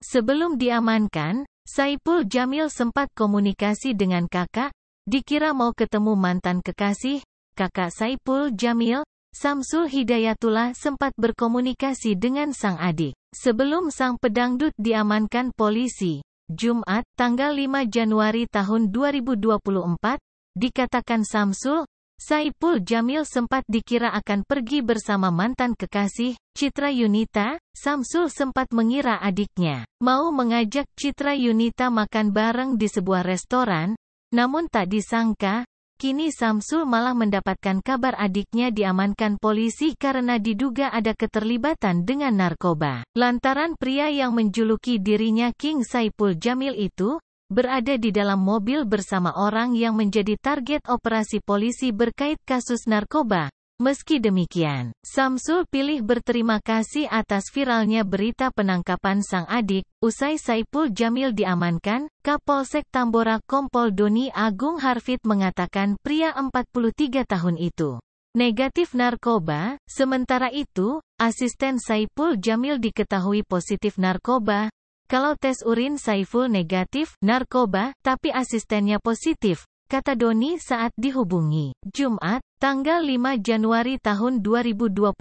Sebelum diamankan, Saipul Jamil sempat komunikasi dengan kakak, dikira mau ketemu mantan kekasih, kakak Saipul Jamil, Samsul Hidayatullah sempat berkomunikasi dengan sang adik. Sebelum sang pedangdut diamankan polisi, Jumat, tanggal 5 Januari tahun 2024, dikatakan Samsul, Saipul Jamil sempat dikira akan pergi bersama mantan kekasih, Citra Yunita, Samsul sempat mengira adiknya mau mengajak Citra Yunita makan bareng di sebuah restoran, namun tak disangka, kini Samsul malah mendapatkan kabar adiknya diamankan polisi karena diduga ada keterlibatan dengan narkoba. Lantaran pria yang menjuluki dirinya King Saipul Jamil itu, berada di dalam mobil bersama orang yang menjadi target operasi polisi berkait kasus narkoba. Meski demikian, Samsul pilih berterima kasih atas viralnya berita penangkapan sang adik. Usai Saipul Jamil diamankan, Kapolsek Tambora Kompol Doni Agung Harfit mengatakan pria 43 tahun itu negatif narkoba. Sementara itu, asisten Saipul Jamil diketahui positif narkoba. Kalau tes urin Saiful negatif, narkoba, tapi asistennya positif, kata Doni saat dihubungi. Jumat, tanggal 5 Januari tahun 2024,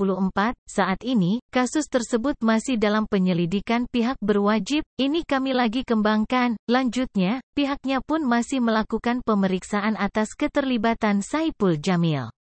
saat ini, kasus tersebut masih dalam penyelidikan pihak berwajib, ini kami lagi kembangkan. Lanjutnya, pihaknya pun masih melakukan pemeriksaan atas keterlibatan Saiful Jamil.